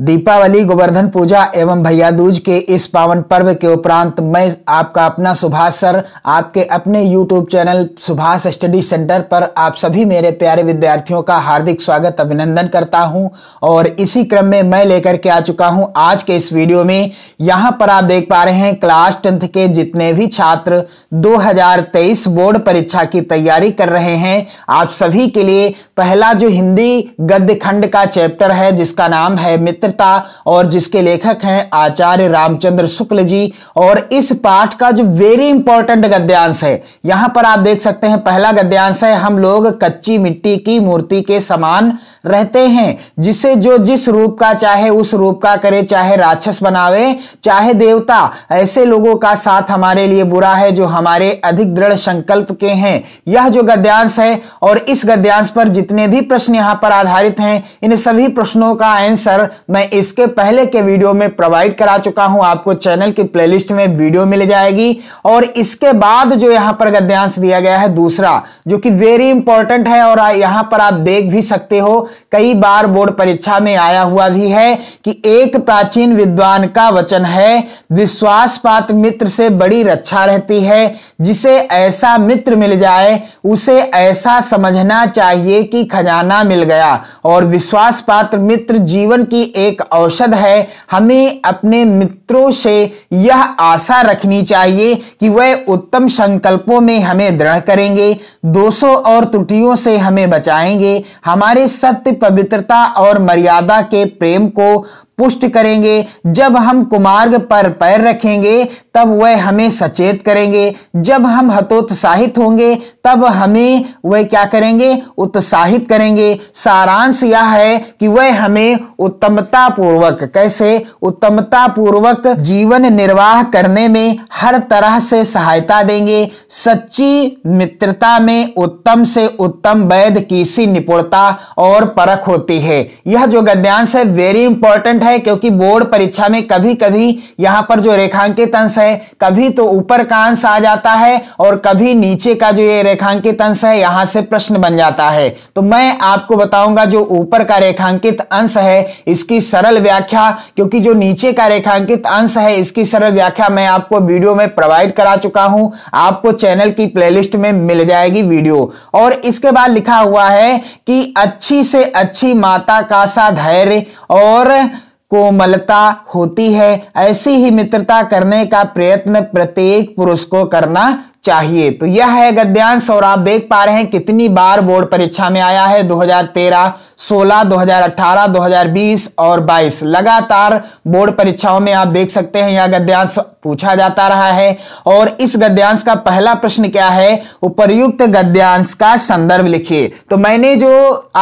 दीपावली गोवर्धन पूजा एवं भैया दूज के इस पावन पर्व के उपरांत मैं आपका अपना सुभाष सर आपके अपने YouTube channel Subhash study centre पर आप सभी मेरे प्यारे विद्यार्थियों का हार्दिक स्वागत अभिनंदन करता हूं और इसी क्रम में मैं लेकर के आ चुका हूं आज के इस वीडियो में यहां पर आप देख पा रहे हैं क्लास टेंथ के जितने भी छात्र दो बोर्ड परीक्षा की तैयारी कर रहे हैं आप सभी के लिए पहला जो हिंदी गद्य खंड का चैप्टर है जिसका नाम है मित्र मित्रता और जिसके लेखक हैं आचार्य रामचंद्र शुक्ल जी और इस पाठ का जो वेरी इंपॉर्टेंट गद्यांश है यहां पर आप देख सकते हैं पहला गद्यांश है हम लोग कच्ची मिट्टी की मूर्ति के समान रहते हैं जिसे जो जिस रूप का चाहे उस रूप का करे चाहे राक्षस बनावे चाहे देवता ऐसे लोगों का साथ हमारे लिए बुरा है जो हमारे अधिक दृढ़ संकल्प के हैं यह जो गद्यांश है और इस गद्यांश पर जितने भी प्रश्न यहाँ पर आधारित हैं इन सभी प्रश्नों का आंसर मैं इसके पहले के वीडियो में प्रोवाइड करा चुका हूँ आपको चैनल की प्ले में वीडियो मिल जाएगी और इसके बाद जो यहाँ पर गद्यांश दिया गया है दूसरा जो कि वेरी इंपॉर्टेंट है और यहाँ पर आप देख भी सकते हो कई बार बोर्ड परीक्षा में आया हुआ भी है कि एक प्राचीन विद्वान का वचन है विश्वास पात्र मित्र से बड़ी रक्षा रहती है जिसे ऐसा मित्र मिल जाए उसे ऐसा समझना चाहिए कि खजाना मिल गया और विश्वास पात्र मित्र जीवन की एक औषध है हमें अपने मित्रों से यह आशा रखनी चाहिए कि वह उत्तम संकल्पों में हमें दृढ़ करेंगे दोषों और त्रुटियों से हमें बचाएंगे हमारे सत सत्य पवित्रता और मर्यादा के प्रेम को पुष्ट करेंगे जब हम कुमार्ग पर पैर रखेंगे तब वह हमें सचेत करेंगे जब हम हतोत्साहित होंगे तब हमें वह क्या करेंगे उत्साहित करेंगे सारांश यह है कि वह हमें उत्तमता पूर्वक कैसे उत्तमता पूर्वक जीवन निर्वाह करने में हर तरह से सहायता देंगे सच्ची मित्रता में उत्तम से उत्तम वैध की सी निपुणता और परख होती है यह जो गद्यांश है वेरी इंपॉर्टेंट है है क्योंकि बोर्ड परीक्षा में कभी कभी यहां पर जो रेखांकित अंश है कभी तो ऊपर का अंश आ जाता है और कभी नीचे का जो ये रेखांकित अंश है यहां से प्रश्न बन जाता है तो मैं आपको बताऊंगा जो ऊपर का रेखांकित अंश है इसकी सरल व्याख्या क्योंकि जो नीचे का रेखांकित अंश है इसकी सरल व्याख्या मैं आपको वीडियो में प्रोवाइड करा चुका हूं आपको चैनल की प्लेलिस्ट में मिल जाएगी वीडियो और इसके बाद लिखा हुआ है कि अच्छी से अच्छी माता का सा धैर्य और कोमलता होती है ऐसी ही मित्रता करने का प्रयत्न प्रत्येक पुरुष को करना चाहिए तो यह है गद्यांश और आप देख पा रहे हैं कितनी बार बोर्ड परीक्षा में आया है 2013, 16, 2018, 2020 और 22 लगातार बोर्ड परीक्षाओं में आप देख सकते हैं यह गद्यांश पूछा जाता रहा है और इस गद्यांश का पहला प्रश्न क्या है उपर्युक्त गद्यांश का संदर्भ लिखिए तो मैंने जो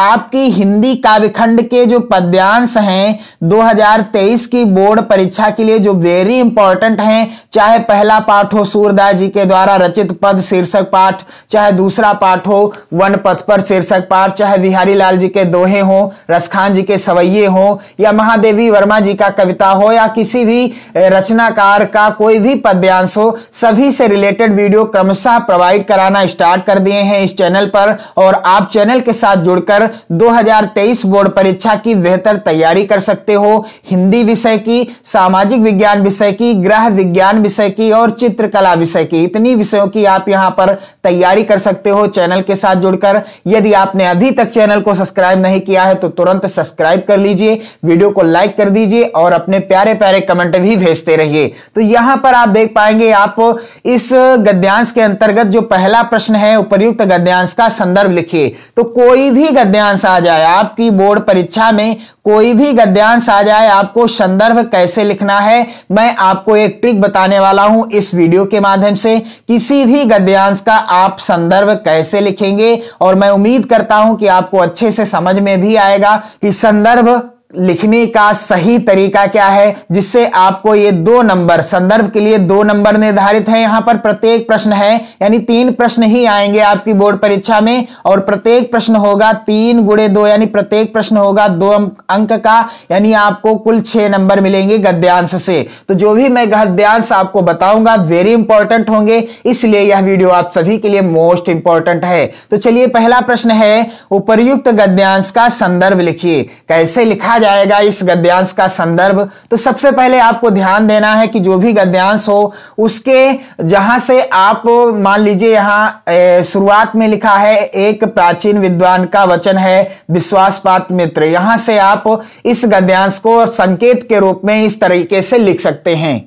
आपकी हिंदी काव्यखंड के जो पद्यांश हैं 2023 की बोर्ड परीक्षा के लिए जो वेरी इंपॉर्टेंट हैं चाहे पहला पाठ हो सूरदास जी के द्वारा रचित पद शीर्षक पाठ चाहे दूसरा पाठ हो वन पथ पर शीर्षक पाठ चाहे बिहारी लाल जी के दोहे हो रसखान जी के सवैये हो या महादेवी वर्मा जी का कविता हो या किसी भी रचनाकार का कोई भी पद्यांश हो सभी से रिलेटेड वीडियो क्रमशः प्रोवाइड कराना स्टार्ट कर दिए हैं इस चैनल पर और आप चैनल के साथ जुड़कर 2023 बोर्ड परीक्षा की बेहतर तैयारी कर सकते हो हिंदी विषय की सामाजिक विज्ञान विषय की ग्रह विज्ञान विषय की और चित्रकला विषय की इतनी विषय हो कि आप यहां पर तैयारी कर सकते हो चैनल के साथ जुड़कर यदि आपने अभी तक चैनल को सब्सक्राइब नहीं किया है तो तुरंत सब्सक्राइब कर लीजिए वीडियो को लाइक कर दीजिए और अपने प्यारे प्यारे कमेंट भी भेजते रहिए तो यहां पर आप देख पाएंगे आप इस गद्यांश के अंतर्गत जो पहला प्रश्न है उपयुक्त गद्यांश का संदर्भ लिखिए तो कोई भी गद्यांश आ जाए आपकी बोर्ड परीक्षा में कोई भी गद्यांश आ जाए आपको संदर्भ कैसे लिखना है मैं आपको एक ट्रिक बताने वाला हूं इस वीडियो के माध्यम से किसी किसी भी गद्यांश का आप संदर्भ कैसे लिखेंगे और मैं उम्मीद करता हूं कि आपको अच्छे से समझ में भी आएगा कि संदर्भ लिखने का सही तरीका क्या है जिससे आपको ये दो नंबर संदर्भ के लिए दो नंबर निर्धारित है यहां पर प्रत्येक प्रश्न है यानी तीन प्रश्न ही आएंगे आपकी बोर्ड परीक्षा में और प्रत्येक प्रश्न होगा तीन गुड़े दो यानी प्रत्येक प्रश्न होगा दो अंक का यानी आपको कुल छह नंबर मिलेंगे गद्यांश से तो जो भी मैं गद्यांश आपको बताऊंगा वेरी इंपॉर्टेंट होंगे इसलिए यह वीडियो आप सभी के लिए मोस्ट इंपॉर्टेंट है तो चलिए पहला प्रश्न है उपरयुक्त गद्यांश का संदर्भ लिखिए कैसे लिखा जाएगा इस गद्यांश का संदर्भ तो सबसे पहले आपको ध्यान देना है कि जो भी गद्यांश हो उसके जहां से आप मान लीजिए यहां शुरुआत में लिखा है एक प्राचीन विद्वान का वचन है विश्वास पात्र मित्र यहां से आप इस गद्यांश को संकेत के रूप में इस तरीके से लिख सकते हैं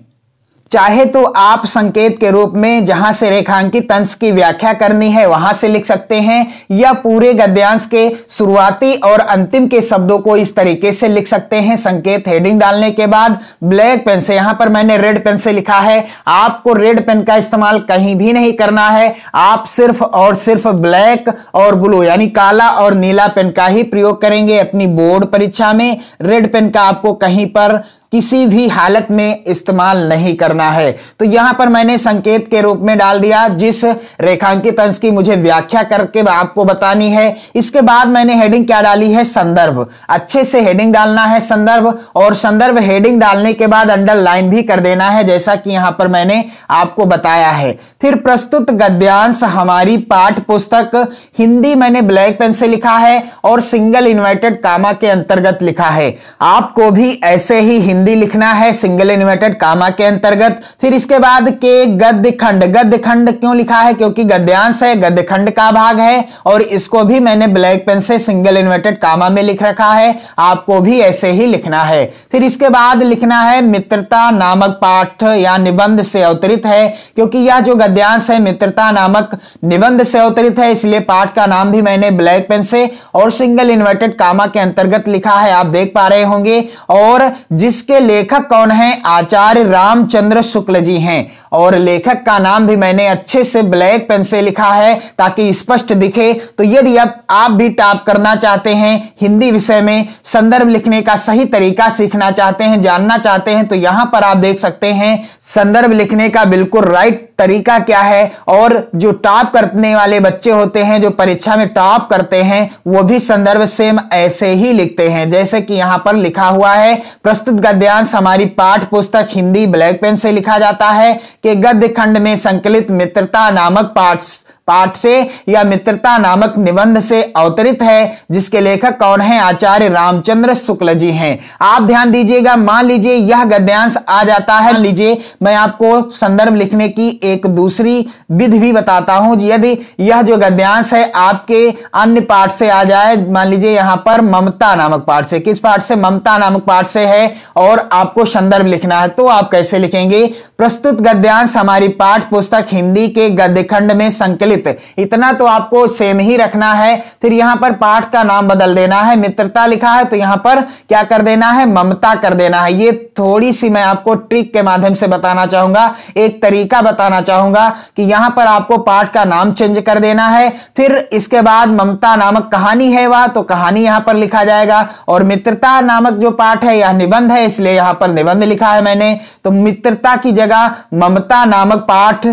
चाहे तो आप संकेत के रूप में जहां से रेखांकित अंश की व्याख्या करनी है वहां से लिख सकते हैं या पूरे गद्यांश के शुरुआती और अंतिम के शब्दों को इस तरीके से लिख सकते हैं संकेत हेडिंग डालने के बाद ब्लैक पेन से यहां पर मैंने रेड पेन से लिखा है आपको रेड पेन का इस्तेमाल कहीं भी नहीं करना है आप सिर्फ और सिर्फ ब्लैक और ब्लू यानी काला और नीला पेन का ही प्रयोग करेंगे अपनी बोर्ड परीक्षा में रेड पेन का आपको कहीं पर किसी भी हालत में इस्तेमाल नहीं करना है तो यहां पर मैंने संकेत के रूप में डाल दिया जिस रेखांकित अंश की मुझे व्याख्या करके आपको बतानी है इसके बाद मैंने हेडिंग क्या डाली है संदर्भ अच्छे से हेडिंग डालना है संदर्भ और संदर्भ हेडिंग डालने के बाद अंडरलाइन भी कर देना है जैसा कि यहां पर मैंने आपको बताया है फिर प्रस्तुत गद्यांश हमारी पाठ पुस्तक हिंदी मैंने ब्लैक पेन से लिखा है और सिंगल इन्वर्टेड कामा के अंतर्गत लिखा है आपको भी ऐसे ही हिंदी संधि लिखना है सिंगल इन्वर्टेड कामा के अंतर्गत फिर इसके बाद के गद्य खंड गद्य खंड क्यों लिखा है क्योंकि गद्यांश है गद्य खंड का भाग है और इसको भी मैंने ब्लैक पेन से सिंगल इन्वर्टेड कामा में लिख रखा है आपको भी ऐसे ही लिखना है फिर इसके बाद लिखना है मित्रता नामक पाठ या निबंध से अवतरित है क्योंकि यह जो गद्यांश है मित्रता नामक निबंध से अवतरित है इसलिए पाठ का नाम भी मैंने ब्लैक पेन से और सिंगल इन्वर्टेड कामा के अंतर्गत लिखा है आप देख पा रहे होंगे और जिसके इसके लेखक कौन हैं आचार्य रामचंद्र शुक्ल जी हैं और लेखक का नाम भी मैंने अच्छे से ब्लैक पेन से लिखा है ताकि स्पष्ट दिखे तो यदि आप आप भी टाप करना चाहते हैं हिंदी विषय में संदर्भ लिखने का सही तरीका सीखना चाहते हैं जानना चाहते हैं तो यहां पर आप देख सकते हैं संदर्भ लिखने का बिल्कुल राइट तरीका क्या है और जो टॉप करने वाले बच्चे होते हैं जो परीक्षा में टॉप करते हैं वो भी संदर्भ सेम ऐसे ही लिखते हैं जैसे कि यहां पर लिखा हुआ है प्रस्तुत गद्यांश हमारी पाठ पुस्तक हिंदी ब्लैक पेन से लिखा जाता है के गद्य खंड में संकलित मित्रता नामक पाठ पाठ से या मित्रता नामक निबंध से अवतरित है जिसके लेखक कौन है आचार्य रामचंद्र शुक्ल जी हैं आप ध्यान दीजिएगा मान लीजिए यह गद्यांश आ जाता है लीजिए मैं आपको संदर्भ लिखने की एक दूसरी विधि भी बताता हूं यदि यह जो गद्यांश है आपके अन्य पाठ से आ जाए मान लीजिए यहां पर ममता नामक पाठ से किस पाठ से ममता नामक पाठ से है और आपको संदर्भ लिखना है तो आप कैसे लिखेंगे प्रस्तुत गद्यांश हमारी पाठ पुस्तक हिंदी के गद्यखंड में संकलित ललित इतना तो आपको सेम ही रखना है फिर यहां पर पाठ का नाम बदल देना है मित्रता लिखा है तो यहां पर क्या कर देना है ममता कर देना है ये थोड़ी सी मैं आपको ट्रिक के माध्यम से बताना चाहूंगा एक तरीका बताना चाहूंगा कि यहां पर आपको पाठ का नाम चेंज कर देना है फिर इसके बाद ममता नामक कहानी है वह तो कहानी यहां पर लिखा जाएगा और मित्रता नामक जो पाठ है यह निबंध है इसलिए यहां पर निबंध लिखा है मैंने तो मित्रता की जगह ममता नामक पाठ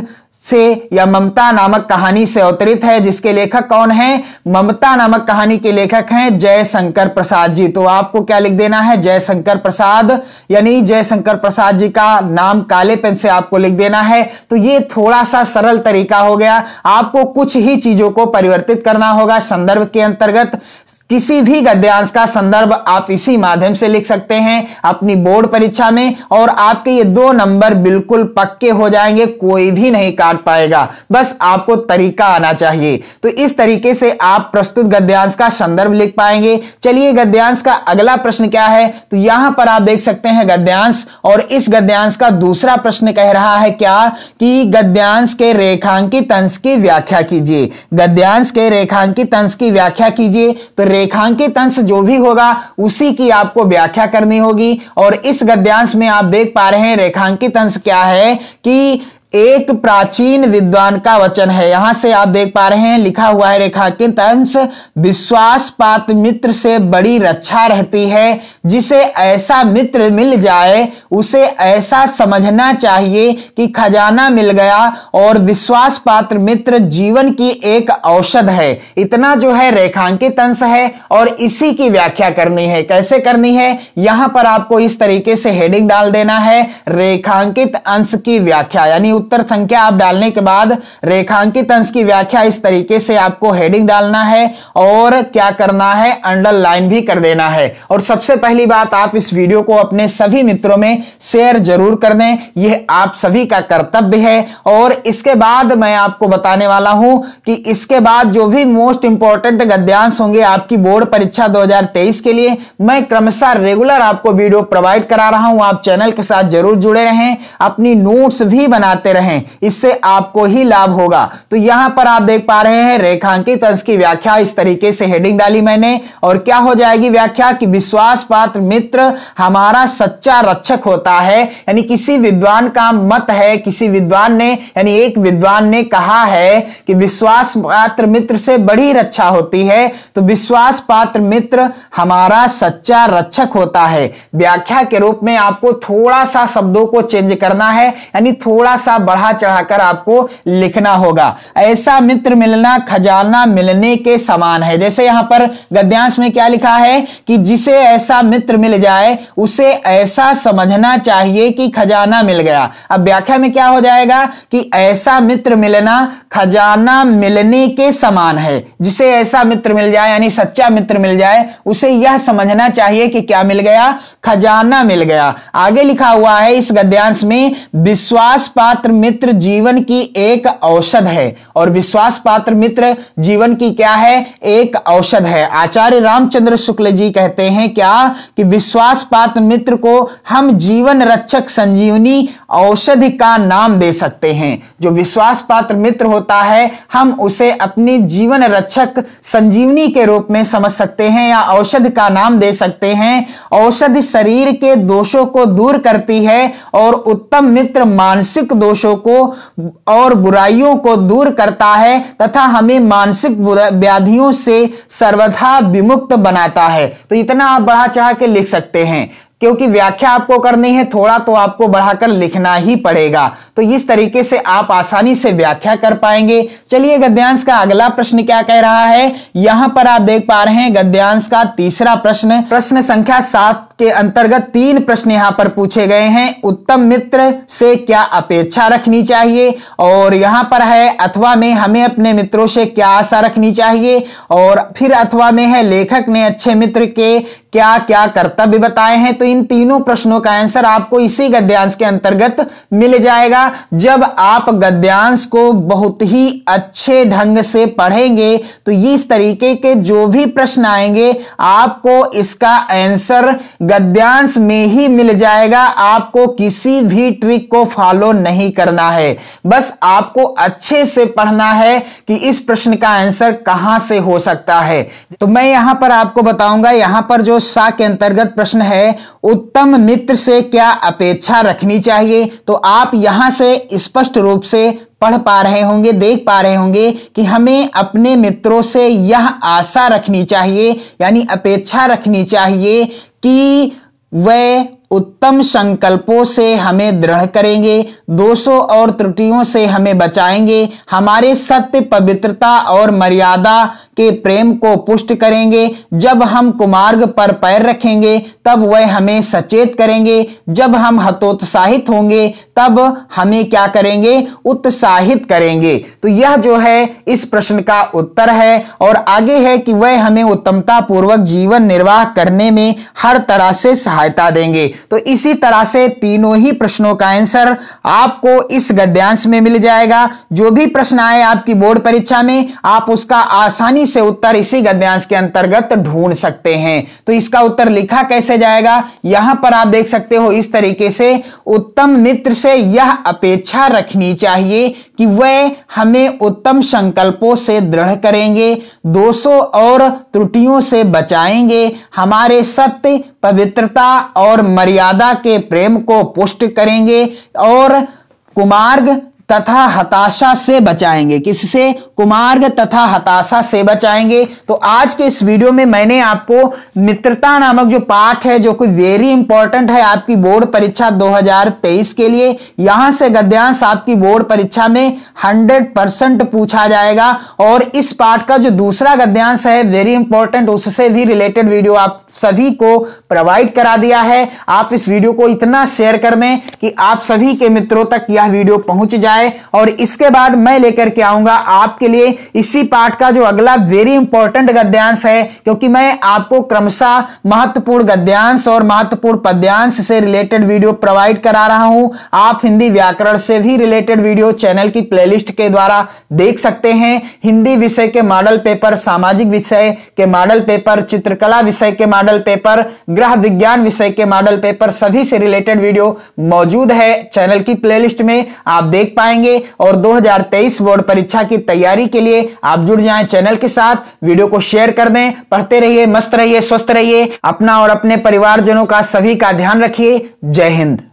से या ममता नामक कहानी से अवतरित है जिसके लेखक कौन है ममता नामक कहानी के लेखक हैं जयशंकर प्रसाद जी तो आपको क्या लिख देना है जयशंकर प्रसाद यानी जयशंकर प्रसाद जी का नाम काले पेन से आपको लिख देना है तो ये थोड़ा सा सरल तरीका हो गया आपको कुछ ही चीजों को परिवर्तित करना होगा संदर्भ के अंतर्गत किसी भी गद्यांश का संदर्भ आप इसी माध्यम से लिख सकते हैं अपनी बोर्ड परीक्षा में और आपके ये दो नंबर बिल्कुल पक्के हो जाएंगे कोई भी नहीं काट पाएगा बस आपको तरीका आना चाहिए तो इस तरीके से आप प्रस्तुत गद्यांश का संदर्भ लिख पाएंगे चलिए गद्यांश का अगला प्रश्न क्या है तो यहां पर आप देख सकते हैं गद्यांश और इस गद्यांश का दूसरा प्रश्न कह रहा है क्या कि गद्यांश के रेखांकित अंश की व्याख्या कीजिए गद्यांश के रेखांकित अंश की व्याख्या कीजिए तो रेखांकित अंश जो भी होगा उसी की आपको व्याख्या करनी होगी और इस गद्यांश में आप देख पा रहे हैं रेखांकित अंश क्या है कि एक प्राचीन विद्वान का वचन है यहां से आप देख पा रहे हैं लिखा हुआ है रेखांकित अंश विश्वास पात मित्र से बड़ी रक्षा रहती है जिसे ऐसा मित्र मिल जाए उसे ऐसा समझना चाहिए कि खजाना मिल गया और विश्वास पात्र मित्र जीवन की एक औषध है इतना जो है रेखांकित अंश है और इसी की व्याख्या करनी है कैसे करनी है यहां पर आपको इस तरीके से हेडिंग डाल देना है रेखांकित अंश की व्याख्या यानी उत्तर संख्या आप डालने के बाद रेखांकित अंश की व्याख्या इस तरीके से आपको हेडिंग डालना है और क्या करना है अंडरलाइन भी कर देना है और सबसे पहली बात आप इस वीडियो को अपने सभी मित्रों में शेयर जरूर कर दें यह आप सभी का कर्तव्य है और इसके बाद मैं आपको बताने वाला हूं कि इसके बाद जो भी मोस्ट इंपॉर्टेंट गद्यांश होंगे आपकी बोर्ड परीक्षा दो के लिए मैं क्रमशः रेगुलर आपको वीडियो प्रोवाइड करा रहा हूं आप चैनल के साथ जरूर जुड़े रहें अपनी नोट्स भी बनाते करते रहें इससे आपको ही लाभ होगा तो यहां पर आप देख पा रहे हैं रेखांकित अंश की व्याख्या इस तरीके से हेडिंग डाली मैंने और क्या हो जाएगी व्याख्या कि विश्वास पात्र मित्र हमारा सच्चा रक्षक होता है यानी किसी विद्वान का मत है किसी विद्वान ने यानी एक विद्वान ने कहा है कि विश्वास पात्र मित्र से बड़ी रक्षा होती है तो विश्वास पात्र मित्र हमारा सच्चा रक्षक होता है व्याख्या के रूप में आपको थोड़ा सा शब्दों को चेंज करना है यानी थोड़ा सा बढ़ा चढ़ाकर आपको लिखना होगा ऐसा मित्र मिलना खजाना मिलने के समान है जैसे यहां पर गद्यांश में क्या लिखा है कि जिसे ऐसा मित्र मिल जाए उसे ऐसा समझना चाहिए कि खजाना मिल गया अब व्याख्या में क्या हो जाएगा कि ऐसा मित्र मिलना खजाना मिलने के समान है जिसे ऐसा मित्र मिल जाए यानी सच्चा मित्र मिल जाए उसे यह समझना चाहिए कि क्या मिल गया खजाना मिल गया आगे लिखा हुआ है इस गद्यांश में विश्वास पात्र पात्र मित्र जीवन की एक औषध है और विश्वास पात्र मित्र जीवन की क्या है एक औषध है आचार्य रामचंद्र शुक्ल जी कहते हैं क्या कि विश्वास पात्र मित्र को हम जीवन रक्षक संजीवनी औषधि का नाम दे सकते हैं जो विश्वास पात्र मित्र होता है हम उसे अपनी जीवन रक्षक संजीवनी के रूप में समझ सकते हैं या औषध का नाम दे सकते हैं औषधि शरीर के दोषों को दूर करती है और उत्तम मित्र मानसिक दोष दोषों को और बुराइयों को दूर करता है तथा हमें मानसिक व्याधियों से सर्वथा विमुक्त बनाता है तो इतना आप बढ़ा चाह के लिख सकते हैं क्योंकि व्याख्या आपको करनी है थोड़ा तो आपको बढ़ाकर लिखना ही पड़ेगा तो इस तरीके से आप आसानी से व्याख्या कर पाएंगे चलिए गद्यांश का अगला प्रश्न क्या कह रहा है यहां पर आप देख पा रहे हैं गद्यांश का तीसरा प्रश्न प्रश्न संख्या सात के अंतर्गत तीन प्रश्न यहां पर पूछे गए हैं उत्तम मित्र से क्या अपेक्षा रखनी चाहिए और यहां पर है अथवा में हमें अपने मित्रों से क्या आशा रखनी चाहिए और फिर अथवा में है लेखक ने अच्छे मित्र के क्या क्या कर्तव्य बताए हैं तो इन तीनों प्रश्नों का आंसर आपको इसी गद्यांश के अंतर्गत मिल जाएगा जब आप गद्यांश को बहुत ही अच्छे ढंग से पढ़ेंगे तो इस तरीके के जो भी प्रश्न आएंगे आपको इसका आंसर गद्यांश में ही मिल जाएगा आपको किसी भी ट्रिक को फॉलो नहीं करना है बस आपको अच्छे से पढ़ना है कि इस प्रश्न का आंसर कहां से हो सकता है तो मैं यहां पर आपको बताऊंगा यहां पर जो सा के अंतर्गत प्रश्न है उत्तम मित्र से क्या अपेक्षा रखनी चाहिए तो आप यहां से स्पष्ट रूप से पढ़ पा रहे होंगे देख पा रहे होंगे कि हमें अपने मित्रों से यह आशा रखनी चाहिए यानी अपेक्षा रखनी चाहिए कि वह उत्तम संकल्पों से हमें दृढ़ करेंगे दोषों और त्रुटियों से हमें बचाएंगे हमारे सत्य पवित्रता और मर्यादा के प्रेम को पुष्ट करेंगे जब हम कुमार्ग पर पैर रखेंगे तब वह हमें सचेत करेंगे जब हम हतोत्साहित होंगे तब हमें क्या करेंगे उत्साहित करेंगे तो यह जो है इस प्रश्न का उत्तर है और आगे है कि वह हमें उत्तमता पूर्वक जीवन निर्वाह करने में हर तरह से सहायता देंगे तो इसी तरह से तीनों ही प्रश्नों का आंसर आपको इस गद्यांश में मिल जाएगा जो भी प्रश्न आए आपकी बोर्ड परीक्षा में आप उसका आसानी से उत्तर इसी गद्यांश के अंतर्गत ढूंढ सकते हैं तो इसका उत्तर लिखा कैसे जाएगा यहां पर आप देख सकते हो इस तरीके से उत्तम मित्र से यह अपेक्षा रखनी चाहिए कि वह हमें उत्तम संकल्पों से दृढ़ करेंगे दोषों और त्रुटियों से बचाएंगे हमारे सत्य पवित्रता और मर्यादा मर्यादा के प्रेम को पुष्ट करेंगे और कुमार्ग तथा हताशा से बचाएंगे किससे कुमार्ग तथा हताशा से बचाएंगे तो आज के इस वीडियो में मैंने आपको मित्रता नामक जो पाठ है जो कि वेरी इंपॉर्टेंट है आपकी बोर्ड परीक्षा 2023 के लिए यहां से गद्यांश आपकी बोर्ड परीक्षा में 100 परसेंट पूछा जाएगा और इस पाठ का जो दूसरा गद्यांश है वेरी इंपॉर्टेंट उससे भी रिलेटेड वीडियो आप सभी को प्रोवाइड करा दिया है आप इस वीडियो को इतना शेयर कर दें कि आप सभी के मित्रों तक यह वीडियो पहुंच जाए है और इसके बाद मैं लेकर के आऊंगा आपके लिए इसी पाठ का जो अगला वेरी इंपॉर्टेंट गद्यांश है क्योंकि मैं आपको क्रमशः महत्वपूर्ण गद्यांश और महत्वपूर्ण पद्यांश से रिलेटेड वीडियो प्रोवाइड करा रहा हूं आप हिंदी व्याकरण से भी रिलेटेड वीडियो चैनल की प्लेलिस्ट के द्वारा देख सकते हैं हिंदी विषय के मॉडल पेपर सामाजिक विषय के मॉडल पेपर चित्रकला विषय के मॉडल पेपर ग्रह विज्ञान विषय के मॉडल पेपर सभी से रिलेटेड वीडियो मौजूद है चैनल की प्लेलिस्ट में आप देख पाए पाएंगे और 2023 बोर्ड परीक्षा की तैयारी के लिए आप जुड़ जाएं चैनल के साथ वीडियो को शेयर कर दें पढ़ते रहिए मस्त रहिए स्वस्थ रहिए अपना और अपने परिवारजनों का सभी का ध्यान रखिए जय हिंद